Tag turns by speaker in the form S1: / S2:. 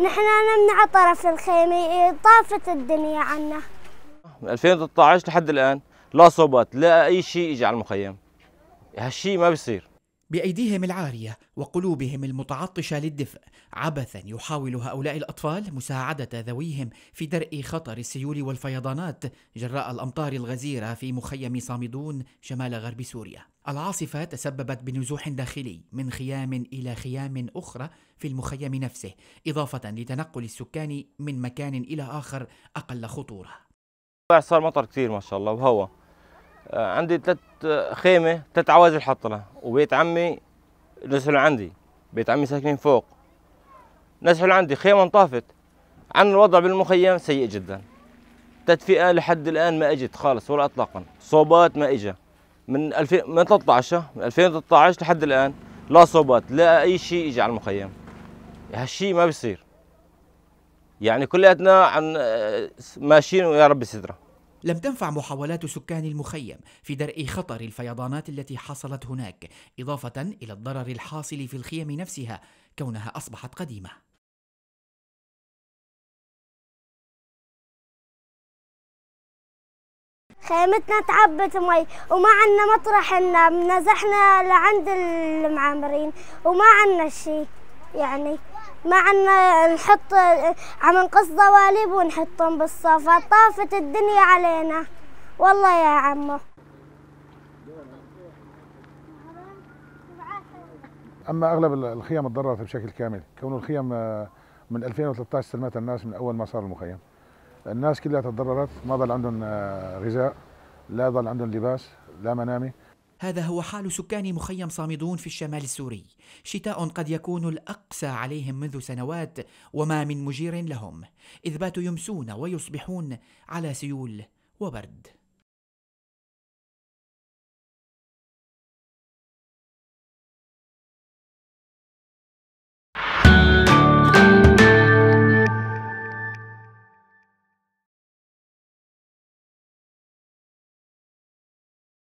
S1: نحن نمنع طرف الخيمة طافت الدنيا عنا
S2: من 2013 لحد الآن لا صوبات لا أي شيء يجي على المخيم هالشيء ما بيصير
S3: بأيديهم العارية وقلوبهم المتعطشة للدفء عبثا يحاول هؤلاء الأطفال مساعدة ذويهم في درء خطر السيول والفيضانات جراء الأمطار الغزيرة في مخيم صامدون شمال غرب سوريا العاصفة تسببت بنزوح داخلي من خيام إلى خيام أخرى في المخيم نفسه إضافة لتنقل السكان من مكان إلى آخر أقل خطورة
S2: صار مطر كثير ما شاء الله وهوى آه، عندي ثلاث آه، خيمه ثلاث عوازل حط لها وبيت عمي نزحوا عندي بيت عمي ساكنين فوق نزحوا عندي خيمه انطافت عن الوضع بالمخيم سيء جدا تدفئه لحد الان ما اجت خالص ولا اطلاقا صوبات ما اجى من 2000 من 13 من 2013 لحد الان لا صوبات لا اي شيء اجى على المخيم هالشيء ما بيصير يعني كلياتنا عن آه، ماشيين ويا رب ستره
S3: لم تنفع محاولات سكان المخيم في درء خطر الفيضانات التي حصلت هناك إضافة إلى الضرر الحاصل في الخيم نفسها كونها أصبحت قديمة
S1: خيمتنا تعبت مي وما عندنا مطرح ان نزحنا لعند المعمرين وما عندنا شيء يعني ما عنا نحط عم نقص دواليب ونحطهم بالصفا طافت الدنيا علينا والله يا عمو اما اغلب الخيام تضررت بشكل كامل كون الخيم آه، من 2013 سلمت الناس من اول ما صار المخيم الناس كلها تضررت ما ضل عندهم آه، غذاء لا ضل عندهم لباس لا منامي هذا هو حال سكان
S3: مخيم صامدون في الشمال السوري شتاء قد يكون الأقسى عليهم منذ سنوات وما من مجير لهم إذ باتوا يمسون ويصبحون على سيول وبرد